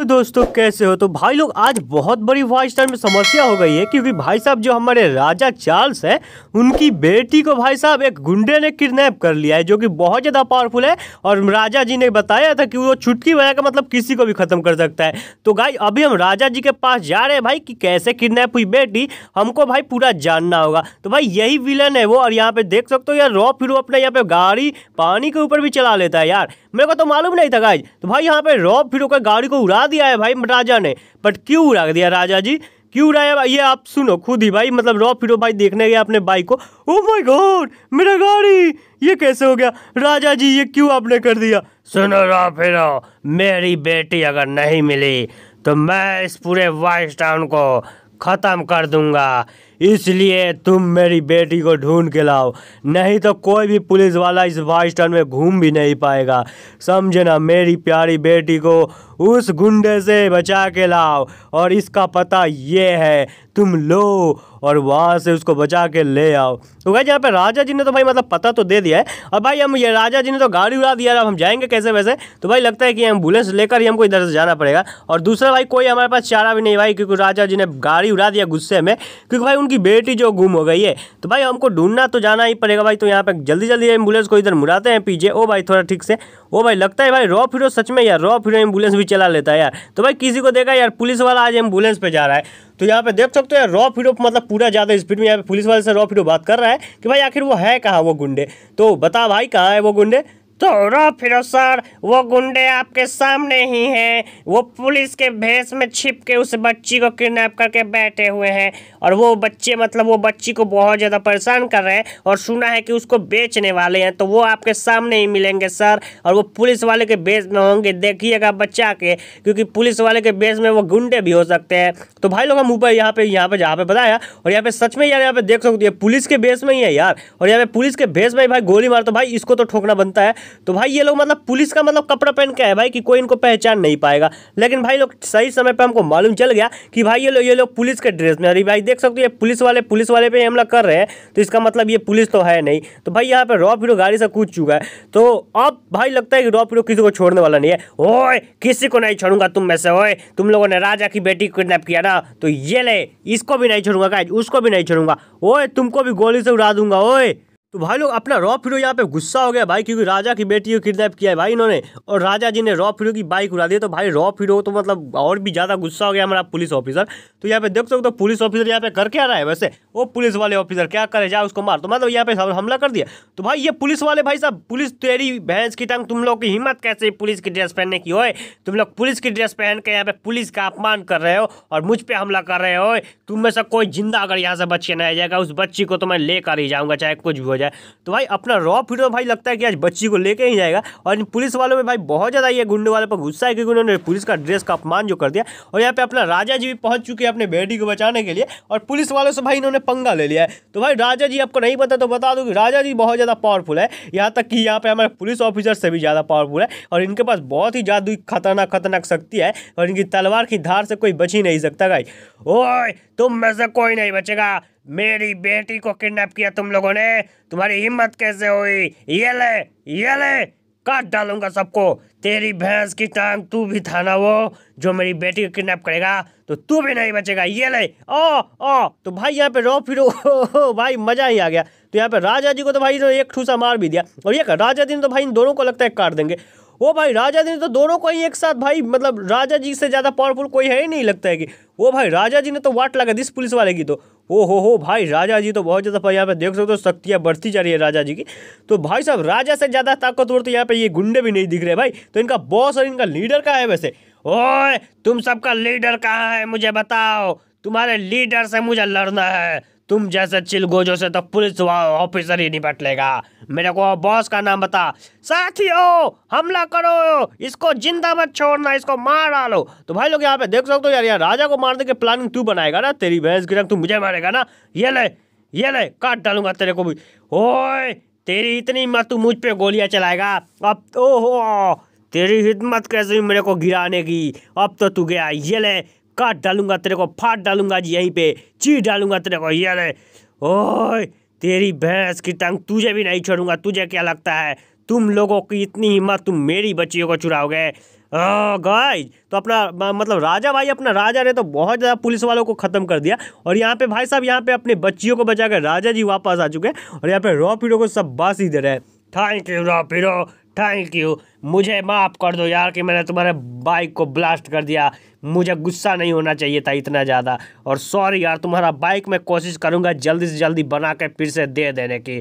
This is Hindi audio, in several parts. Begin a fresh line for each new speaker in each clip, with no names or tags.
हेलो तो दोस्तों कैसे हो तो भाई लोग आज बहुत बड़ी वॉइस स्टार में समस्या हो गई है क्योंकि भाई साहब जो हमारे राजा चार्ल्स है उनकी बेटी को भाई साहब एक गुंडे ने किडनैप कर लिया है जो कि बहुत ज़्यादा पावरफुल है और राजा जी ने बताया था कि वो छुटकी वजह का मतलब किसी को भी ख़त्म कर सकता है तो गाई अभी हम राजा जी के पास जा रहे हैं भाई कि कैसे किडनैप हुई बेटी हमको भाई पूरा जानना होगा तो भाई यही विलन है वो और यहाँ पर देख सकते हो यार रॉ फिर अपने यहाँ पर गाड़ी पानी के ऊपर भी चला लेता है यार मेरे को तो मालूम नहीं था गाइज तो भाई यहाँ पर रॉ फिर गाड़ी को उड़ा दिया है भाई राजा ने बट क्यों उड़ा दिया राजा जी क्यों उड़ाया ये आप सुनो खुद ही भाई मतलब रॉ फिरो भाई देखने गया अपने बाइक को ओ माय गॉड मेरा गाड़ी ये कैसे हो गया राजा जी ये क्यों आपने कर दिया सुनो रॉ फिरो मेरी बेटी अगर नहीं मिली तो मैं इस पूरे वाइस टाउन को ख़त्म कर दूंगा इसलिए तुम मेरी बेटी को ढूंढ के लाओ नहीं तो कोई भी पुलिस वाला इस बाई स्टैंड में घूम भी नहीं पाएगा समझे ना मेरी प्यारी बेटी को उस गुंडे से बचा के लाओ और इसका पता ये है तुम लो और वहाँ से उसको बचा के ले आओ तो भाई यहाँ पे राजा जी ने तो भाई मतलब पता तो दे दिया है और भाई हम ये राजा जी ने तो गाड़ी उड़ा दिया अब हम जाएंगे कैसे वैसे तो भाई लगता है कि एम्बुलेंस लेकर ही हमको इधर से जाना पड़ेगा और दूसरा भाई कोई हमारे पास चारा भी नहीं भाई क्योंकि राजा जी ने गाड़ी उड़ा दिया गुस्से में क्योंकि भाई उन उनकी बेटी जो गुम हो गई है तो भाई हमको ढूंढना तो जाना ही पड़ेगा भाई तो यहाँ पे जल्दी जल्दी एम्बुलेंस को इधर मुड़ाते हैं पीछे ओ भाई थोड़ा ठीक से ओ भाई लगता है भाई रॉफ हीरो सच में यार रॉफ हीरो एम्बुलेंस भी चला लेता है यार तो भाई किसी को देखा यार पुलिस वाला आज एम्बुलेंस पे जा रहा है तो यहाँ पे देख सकते हो यार रॉ हीरो मतलब पूरा ज़्यादा स्पीड में यहाँ पे पुलिस वाले से रॉ हीरो बात कर रहा है कि भाई आखिर वो है कहाँ वो गुंडे तो बता भाई कहाँ है वो गुंडे थोड़ा तो फिर सर वो गुंडे आपके सामने ही हैं वो पुलिस के भेस में छिप के उस बच्ची को किडनैप करके बैठे हुए हैं और वो बच्चे मतलब वो बच्ची को बहुत ज़्यादा परेशान कर रहे हैं और सुना है कि उसको बेचने वाले हैं तो वो आपके सामने ही मिलेंगे सर और वो पुलिस वाले के भेस में होंगे देखिएगा बच्चा के क्योंकि पुलिस वाले के बेस में वो गुंडे भी हो सकते हैं तो भाई लोग हम ऊपर यहाँ पे यहाँ पे जहाँ पे बताया और यहाँ पे सच में यार यहाँ पे देख सकते पुलिस के भेस में ही है यार और यहाँ पे पुलिस के भेस में भाई गोली मार तो भाई इसको तो ठोकना बनता है तो भाई ये लोग मतलब पुलिस का मतलब कपड़ा पहन के है भाई कि कोई इनको पहचान नहीं पाएगा लेकिन भाई लोग सही समय पर हमको मालूम चल गया कि भाई ये लोग ये लोग पुलिस के ड्रेस में अरे भाई देख सकते हो ये पुलिस वाले पुलिस वाले पे हमला कर रहे हैं तो इसका मतलब ये पुलिस तो है नहीं तो भाई यहाँ पर रॉप हीरो गाड़ी से कूद चुका है तो अब भाई लगता है कि रॉप हीरो किसी को छोड़ने वाला नहीं है ओए किसी को नहीं छोड़ूंगा तुम में से ओए तुम लोगों ने राजा की बेटी को किया ना तो ये ले इसको भी नहीं छोड़ूंगा उसको भी नहीं छोड़ूंगा ओए तुमको भी गोली से उड़ा दूंगा ओए तो भाई लोग अपना रॉ फिरो यहाँ पे गुस्सा हो गया भाई क्योंकि राजा की बेटी को किडनैप किया है भाई इन्होंने और राजा जी ने रॉ फिरो की बाइक उड़ा दी तो भाई रॉ फिरो तो मतलब और भी ज़्यादा गुस्सा हो गया हमारा पुलिस ऑफिसर तो यहाँ पे देख सकते हो तो पुलिस ऑफिसर यहाँ पे कर क्या रहा है वैसे वो पुलिस वाले ऑफिसर क्या करे जा उसको मार तो मतलब यहाँ पे हमला कर दिया तो भाई ये पुलिस वाले भाई साहब पुलिस तेरी भैंस की टंग तुम लोग की हिम्मत कैसे पुलिस की ड्रेस पहनने की हो तुम लोग पुलिस की ड्रेस पहन के यहाँ पे पुलिस का अपमान कर रहे हो और मुझ पर हमला कर रहे हो तुम में से कोई जिंदा अगर यहाँ से बच्चे नहीं आ जाएगा उस बच्ची को तो मैं लेकर ही जाऊँगा चाहे कुछ जाए तो भाई अपना रॉ फिर भाई लगता है कि आज बच्ची को लेके ही जाएगा और इन पुलिस वालों में भाई बहुत ज़्यादा ये गुंडे वाले पर गुस्सा है क्योंकि उन्होंने पुलिस का ड्रेस का अपमान जो कर दिया और यहाँ पे अपना राजा जी भी पहुँच चुके हैं अपने बेटी को बचाने के लिए और पुलिस वालों से भाई इन्होंने पंगा ले लिया है तो भाई राजा जी आपको नहीं पता तो बता दूँ कि राजा जी बहुत ज़्यादा पावरफुल है यहाँ तक कि यहाँ पर हमारे पुलिस ऑफिसर से भी ज़्यादा पावरफुल है और इनके पास बहुत ही ज्यादा खतरनाक खतरनाक शक्ति है और इनकी तलवार की धार से कोई बच ही नहीं सकता भाई ओए तुम में से कोई नहीं बचेगा मेरी बेटी को किडनैप किया तुम लोगों ने तुम्हारी हिम्मत कैसे हुई ये ले ये ले काट डालूंगा सबको तेरी भैंस की टांग तू भी था ना वो जो मेरी बेटी को किडनैप करेगा तो तू भी नहीं बचेगा ये ले ओ ओ तो भाई यहाँ पे रो फिर भाई मज़ा ही आ गया तो यहाँ पे राजा जी को तो भाई एक ठूसा मार भी दिया और ये राजा जी ने तो भाई इन दोनों को लगता है काट देंगे वो भाई राजा जी ने तो दोनों को ही एक साथ भाई मतलब राजा जी से ज़्यादा पावरफुल कोई है ही नहीं लगता है कि वो भाई राजा जी ने तो वाट लगा दिस पुलिस वाले की तो ओ हो हो भाई राजा जी तो बहुत ज़्यादा भाई यहाँ पे देख सकते हो शक्तियाँ बढ़ती जा रही है राजा जी की तो भाई साहब राजा से ज़्यादा ताकतवर तो यहाँ पे ये गुंडे भी नहीं दिख रहे भाई तो इनका बॉस और इनका लीडर कहाँ है वैसे ओए तुम सबका लीडर कहाँ है मुझे बताओ तुम्हारे लीडर से मुझे लड़ना है तुम जैसे चिलगोजों से तो पुलिस ऑफिसर ही निपट लेगा मेरे को बॉस का नाम बता साथियों हमला करो इसको जिंदा मत छोड़ना इसको मार डालो तो भाई लोग यहाँ पे देख सकते हो यार यार राजा को मारने की प्लानिंग तू बनाएगा ना तेरी भैंस गिर तू मुझे मारेगा ना ये ले ये ले काट डालूंगा तेरे को भी ओए तेरी इतनी मत तू मुझ पर गोलियां चलाएगा अब ओहो तो तेरी हिम्मत कैसे मेरे को गिराने की अब तो तू गया ये ले काट डालूंगा तेरे को फाट डालूंगा जी यहीं पे ची डालूंगा तेरे को ये रे तेरी भैंस की टांग तुझे भी नहीं छोड़ूंगा तुझे क्या लगता है तुम लोगों की इतनी हिम्मत तुम मेरी बच्चियों को चुराओगे गाइज तो अपना मतलब राजा भाई अपना राजा ने तो बहुत ज़्यादा पुलिस वालों को ख़त्म कर दिया और यहाँ पे भाई साहब यहाँ पे अपने बच्चियों को बचा कर राजा जी वापस आ चुके हैं और यहाँ पे रॉ पीरो को सब बास ही दे रहे हैं थैंक यू रॉ पीरो थैंक यू मुझे माफ़ कर दो यार कि मैंने तुम्हारे बाइक को ब्लास्ट कर दिया मुझे गुस्सा नहीं होना चाहिए था इतना ज़्यादा और सॉरी यार तुम्हारा बाइक मैं कोशिश करूँगा जल्दी से जल्दी बना के फिर से दे देने की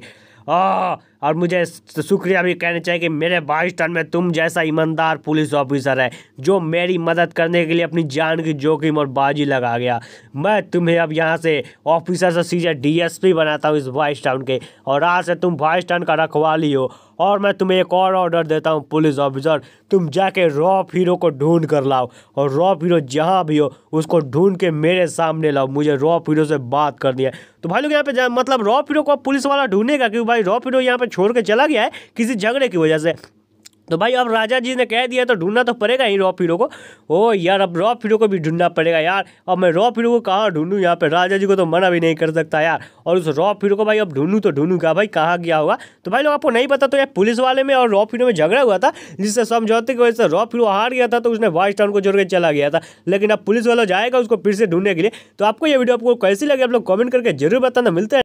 आ, और मुझे शुक्रिया भी कहना चाहिए कि मेरे टन में तुम जैसा ईमानदार पुलिस ऑफिसर है जो मेरी मदद करने के लिए अपनी जान की जोखिम और बाजी लगा गया मैं तुम्हें अब यहाँ से ऑफिसर से सीधे डीएसपी बनाता हूँ इस वाइस टाउन के और आज से तुम वाइस टाउन का रखवाली हो और मैं तुम्हें एक और ऑर्डर देता हूँ पुलिस ऑफिसर तुम जाके रॉफ हीरो को ढूंढ कर लाओ और रॉफ हीरो जहाँ भी हो उसको ढूंढ के मेरे सामने लाओ मुझे रॉफ हीरो से बात करनी है तो भाई लोग यहाँ पे मतलब रॉफ हीरो को पुलिस वाला ढूंढेगा क्योंकि भाई रॉफ हीरो यहाँ पे छोड़ के चला गया है किसी झगड़े की वजह से तो भाई अब राजा जी ने कह दिया तो ढूंढना तो पड़ेगा ही रॉ हीरो को ओ यार अब रॉ हीरो को भी ढूंढना पड़ेगा यार अब मैं रॉ हीरो को कहाँ ढूंढूँ यहाँ पे राजा जी को तो मना भी नहीं कर सकता यार और उस रॉ हीरो को भाई अब ढूंढूँ तो ढूंढूँ क्या भाई कहाँ गया होगा तो भाई लोग आपको नहीं पता तो यार पुलिस वाले में और रॉ हीरो में झगड़ा हुआ था जिससे समझौते की वजह से रॉ हीरो हार गया था तो उसने वाइस टाउन को जोड़ के चला गया था लेकिन अब पुलिस वाला जाएगा उसको फिर से ढूंढने के लिए तो आपको ये वीडियो आपको कैसी लगी आप लोग कॉमेंट करके जरूर बताना मिलते हैं